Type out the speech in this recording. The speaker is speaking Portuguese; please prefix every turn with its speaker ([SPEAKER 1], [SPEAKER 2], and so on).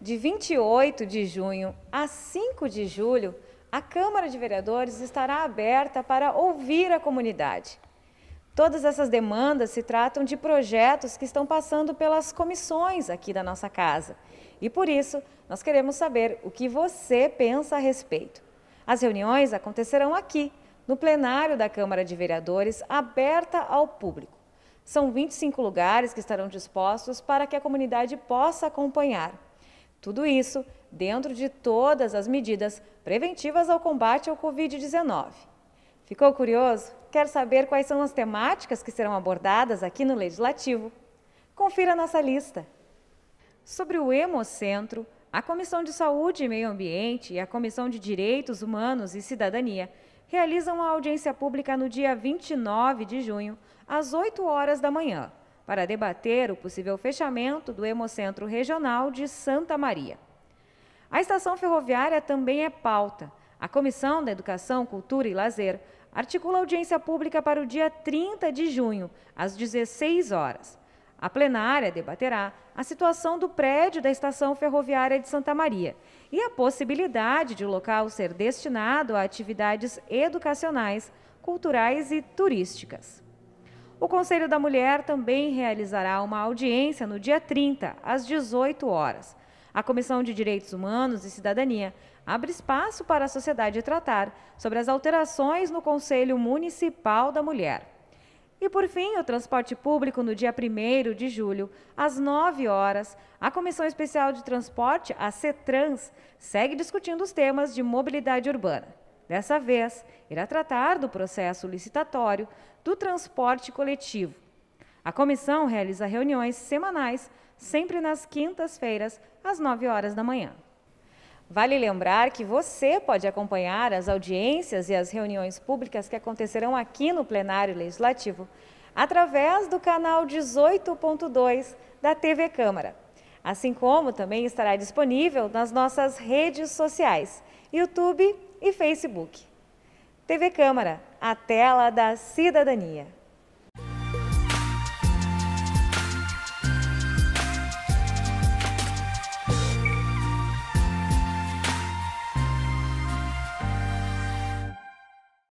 [SPEAKER 1] De 28 de junho a 5 de julho, a Câmara de Vereadores estará aberta para ouvir a comunidade. Todas essas demandas se tratam de projetos que estão passando pelas comissões aqui da nossa casa. E por isso, nós queremos saber o que você pensa a respeito. As reuniões acontecerão aqui, no plenário da Câmara de Vereadores, aberta ao público. São 25 lugares que estarão dispostos para que a comunidade possa acompanhar. Tudo isso dentro de todas as medidas preventivas ao combate ao Covid-19. Ficou curioso? Quer saber quais são as temáticas que serão abordadas aqui no Legislativo? Confira nossa lista. Sobre o Hemocentro, a Comissão de Saúde e Meio Ambiente e a Comissão de Direitos Humanos e Cidadania realizam a audiência pública no dia 29 de junho, às 8 horas da manhã para debater o possível fechamento do Hemocentro Regional de Santa Maria. A estação ferroviária também é pauta. A Comissão da Educação, Cultura e Lazer articula audiência pública para o dia 30 de junho, às 16 horas. A plenária debaterá a situação do prédio da Estação Ferroviária de Santa Maria e a possibilidade de o local ser destinado a atividades educacionais, culturais e turísticas. O Conselho da Mulher também realizará uma audiência no dia 30, às 18 horas. A Comissão de Direitos Humanos e Cidadania abre espaço para a sociedade tratar sobre as alterações no Conselho Municipal da Mulher. E por fim, o transporte público no dia 1 de julho, às 9 horas, a Comissão Especial de Transporte, a CETRANS, segue discutindo os temas de mobilidade urbana. Dessa vez, irá tratar do processo licitatório do transporte coletivo. A comissão realiza reuniões semanais, sempre nas quintas-feiras, às 9 horas da manhã. Vale lembrar que você pode acompanhar as audiências e as reuniões públicas que acontecerão aqui no plenário legislativo através do canal 18.2 da TV Câmara. Assim como também estará disponível nas nossas redes sociais, YouTube e Facebook. TV Câmara, a tela da cidadania.